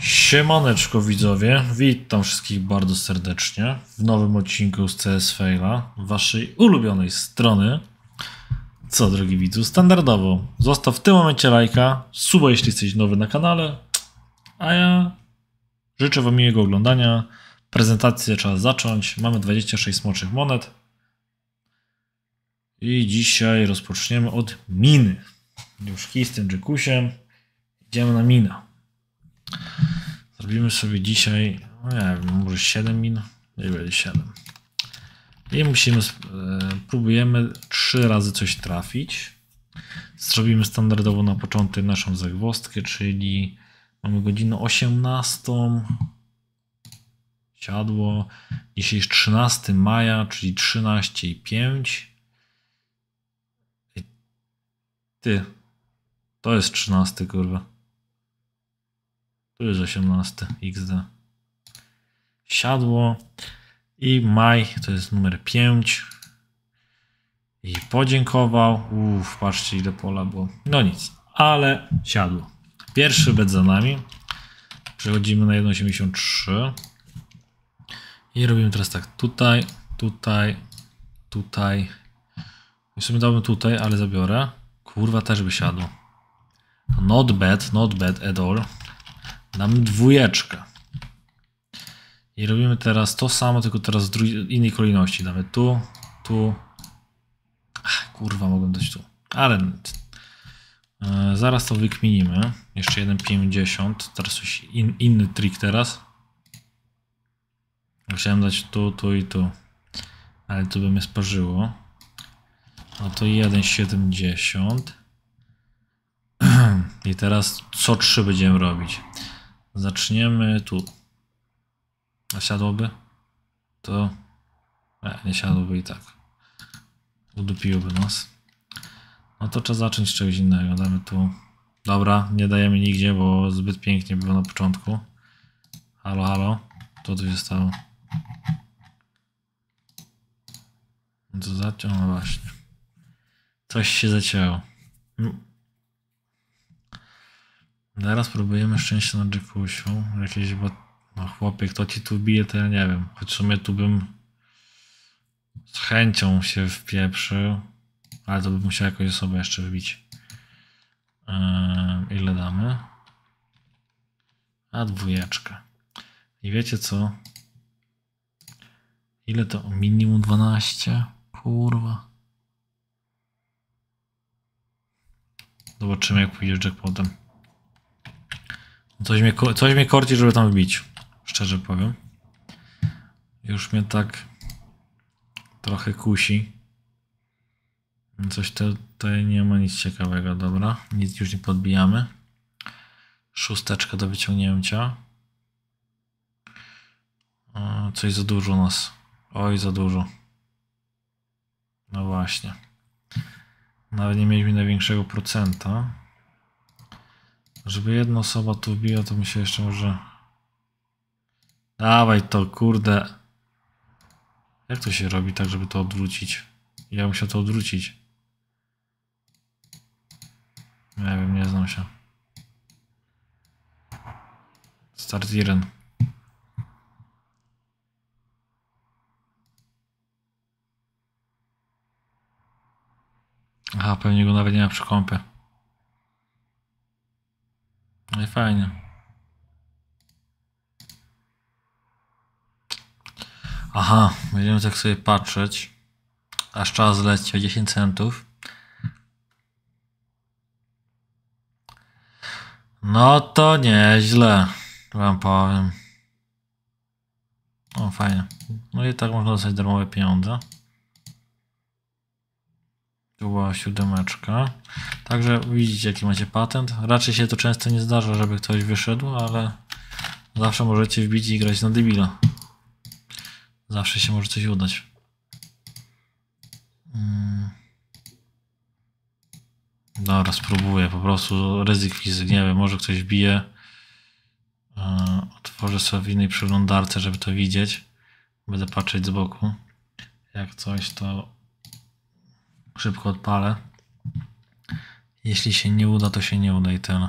Siemaneczko widzowie, witam wszystkich bardzo serdecznie w nowym odcinku z CS Faila, waszej ulubionej strony. Co drogi widzu, standardowo zostaw w tym momencie lajka, suba jeśli jesteś nowy na kanale, a ja życzę wam miłego oglądania. Prezentację trzeba zacząć, mamy 26 smoczych monet i dzisiaj rozpoczniemy od miny. Już z tym dżykusiem, idziemy na mina. Zrobimy sobie dzisiaj, no nie wiem, może 7 min? Nie będzie 7. I musimy, e, próbujemy 3 razy coś trafić. Zrobimy standardowo na początek naszą zagwozdkę, czyli mamy godzinę 18. Siadło. Dzisiaj jest 13 maja, czyli 13 i 5. Ty. To jest 13, kurwa. Tu jest 18 XD. Siadło. I maj to jest numer 5. I podziękował. Uff, patrzcie ile pola było. No nic, ale siadło. Pierwszy bed za nami. Przechodzimy na 1,83. I robimy teraz tak. Tutaj, tutaj, tutaj. W sumie dałbym tutaj, ale zabiorę. Kurwa, też by siadło. Not bad, not bad at all. Dam dwójeczkę. I robimy teraz to samo, tylko teraz w innej kolejności. Damy tu, tu. Ach, kurwa, mogłem dać tu. Ale e, zaraz to wykminimy. Jeszcze jeden Teraz coś in, inny trik teraz. Chciałem dać tu, tu i tu. Ale tu by mnie sparzyło. No to 1,70. I teraz co trzy będziemy robić? Zaczniemy tu. A siadłoby? To... Nie, nie siadłoby i tak. Udupiłoby nas. No to trzeba zacząć z czegoś innego. Damy tu... Dobra, nie dajemy nigdzie, bo zbyt pięknie było na początku. Halo, halo. Co tu się stało? Co no zaciąło? No właśnie. Coś się zacięło. Zaraz próbujemy szczęścia na Jackusiu. Jakieś, bo no chłopie, kto ci tu bije, to ja nie wiem. Choć w sumie tu bym z chęcią się wpieprzył, ale to bym musiał jakoś osobę jeszcze wybić. Yy, ile damy? A dwójeczkę. I wiecie co? Ile to? Minimum 12? Kurwa. Zobaczymy jak pójdzie jackpotem. Coś mnie, coś mnie korci, żeby tam wbić. Szczerze powiem. Już mnie tak trochę kusi. Coś tutaj nie ma nic ciekawego, dobra. Nic już nie podbijamy. Szósteczka do wyciągnięcia. Coś za dużo nas. Oj, za dużo. No właśnie. Nawet nie mieliśmy największego procenta. Żeby jedna osoba tu wbiła, to mi się jeszcze może... Dawaj to, kurde. Jak to się robi tak, żeby to odwrócić? Ja musiał to odwrócić. Nie wiem, nie znam się. Start 1. Aha, pewnie go nawet nie ma przy kąpie. No i fajnie. Aha, będziemy tak sobie patrzeć. Aż czas leci 10 centów. No to nieźle, wam powiem. O, fajnie. No i tak można dostać darmowe pieniądze. Tu była siódemeczka. Także widzicie jaki macie patent. Raczej się to często nie zdarza, żeby ktoś wyszedł, ale zawsze możecie wbić i grać na debila. Zawsze się może coś udać. Mm. Dobra, spróbuję po prostu ryzyk fizyk, nie wiem, może ktoś bije. E, otworzę sobie w innej przeglądarce, żeby to widzieć. Będę patrzeć z boku. Jak coś to szybko odpalę. Jeśli się nie uda, to się nie uda i tyle.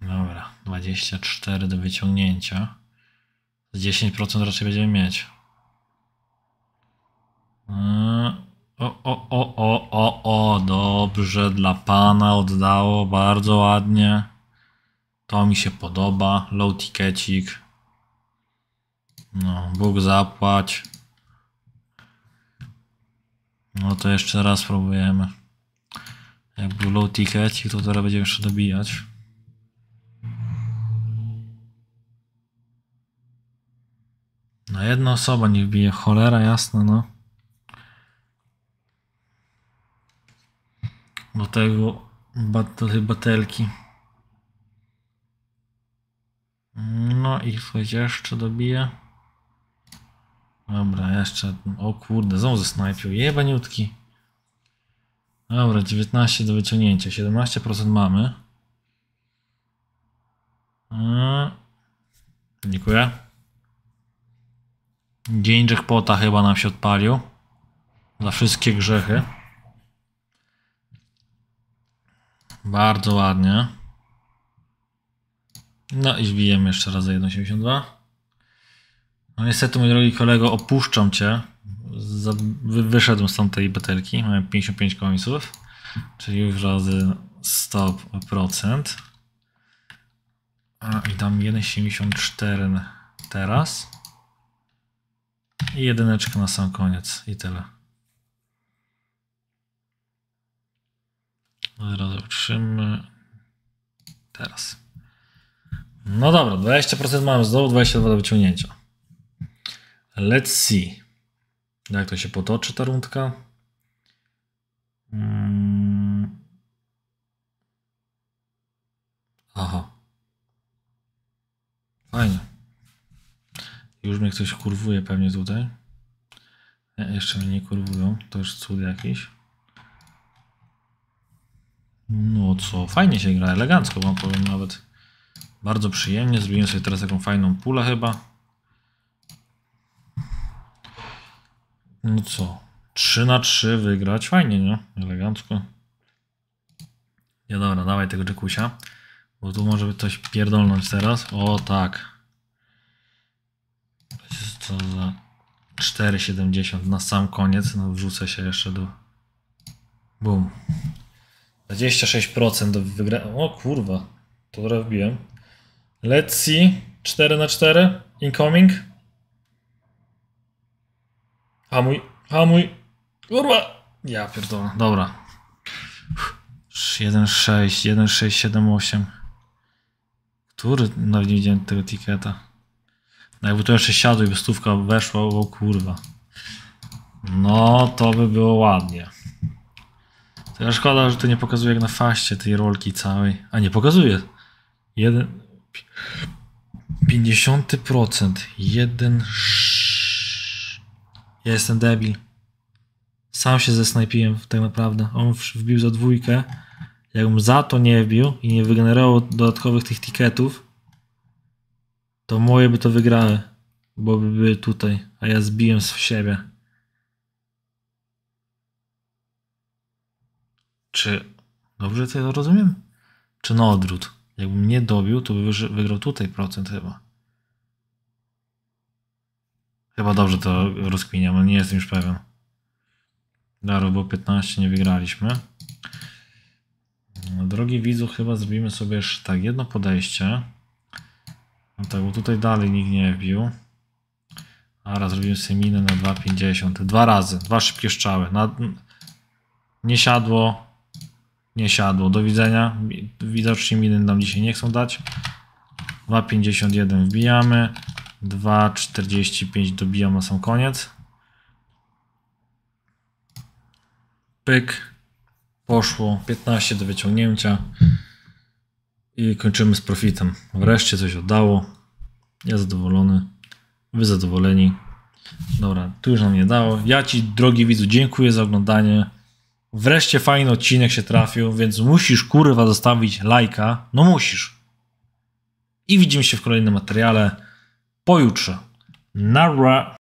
Dobra, 24 do wyciągnięcia. Z 10% raczej będziemy mieć. E, o, o, o, o, o, o, dobrze dla pana oddało, bardzo ładnie. To mi się podoba, low tickecik. No, Bóg zapłać. No to jeszcze raz próbujemy. Jak był low ticket, to teraz będziemy jeszcze dobijać. No jedna osoba nie wbije, cholera jasna no. Do tego, do tej batelki. No i ktoś jeszcze dobije. Dobra, jeszcze. O kurde, znowu zasnajpił. Jebaniutki. Dobra, 19 do wyciągnięcia. 17% mamy. Eee, dziękuję. Dzień Jackpota chyba nam się odpalił. Za wszystkie grzechy. Bardzo ładnie. No i zbijemy jeszcze raz za 1,82. No niestety, mój drogi kolego, opuszczam cię. Wyszedłem z tej betelki, mam 55 końców, czyli już razy 100%. A, I dam 1,74 teraz. I jedyneczkę na sam koniec i tyle. Zaraz no utrzymy. Teraz. No dobra, 20% mam znowu, 22 do wyciągnięcia. Let's see. No jak to się potoczy ta rundka? Hmm. Aha. Fajnie. Już mnie ktoś kurwuje pewnie tutaj. Ja, jeszcze mnie nie kurwują. To już cud jakiś. No co, fajnie się gra, elegancko wam powiem nawet. Bardzo przyjemnie. Zrobiłem sobie teraz taką fajną pulę chyba. No co? 3 na 3 wygrać. Fajnie, nie? Elegancko. Ja dobra, dawaj tego Jackusia. Bo tu może coś pierdolnąć teraz. O tak. Co za 4,70 na sam koniec. No wrzucę się jeszcze do... Boom. 26% do wygrania. O kurwa. To teraz wbiłem. Let's see. 4 na 4. Incoming. Hamuj, hamuj. Kurwa. Ja pierdolę, dobra. 1, 6, 1, 6, 7, 8. Który? No nie widziałem tego etykieta. No jakby tu jeszcze siadł i by stówka weszła, o kurwa. No to by było ładnie. Tyle szkoda, że to nie pokazuje jak na faście tej rolki całej. A nie pokazuje. 1... 50%. 1, 6. Ja jestem debil. Sam się zesnajpiłem tak naprawdę. On wbił za dwójkę. Jakbym za to nie wbił i nie wygenerował dodatkowych tych tiketów, to moje by to wygrały. Bo by były tutaj, a ja zbiłem z siebie. Czy dobrze to rozumiem? Czy na odwrót? Jakbym nie dobił, to by wygrał tutaj procent chyba. Chyba dobrze to rozkminiam, ale nie jestem już pewien. Daro, bo 15 nie wygraliśmy. No, drogi widzu, chyba zrobimy sobie jeszcze tak, jedno podejście. No tak, bo tutaj dalej nikt nie wbił. A raz zrobimy sobie minę na 2,50. Dwa razy, dwa szybkie strzały. Na... Nie siadło, nie siadło. Do widzenia. Widocznie miny nam dzisiaj nie chcą dać. 2,51 wbijamy. 2,45 dobijam na sam koniec. Pyk. Poszło 15 do wyciągnięcia. I kończymy z profitem. Wreszcie coś oddało. Ja zadowolony. Wy zadowoleni. Dobra, tu już nam nie dało. Ja Ci, drogi widzu, dziękuję za oglądanie. Wreszcie fajny odcinek się trafił, więc musisz kurwa zostawić lajka. No musisz. I widzimy się w kolejnym materiale pojutrze. Narra.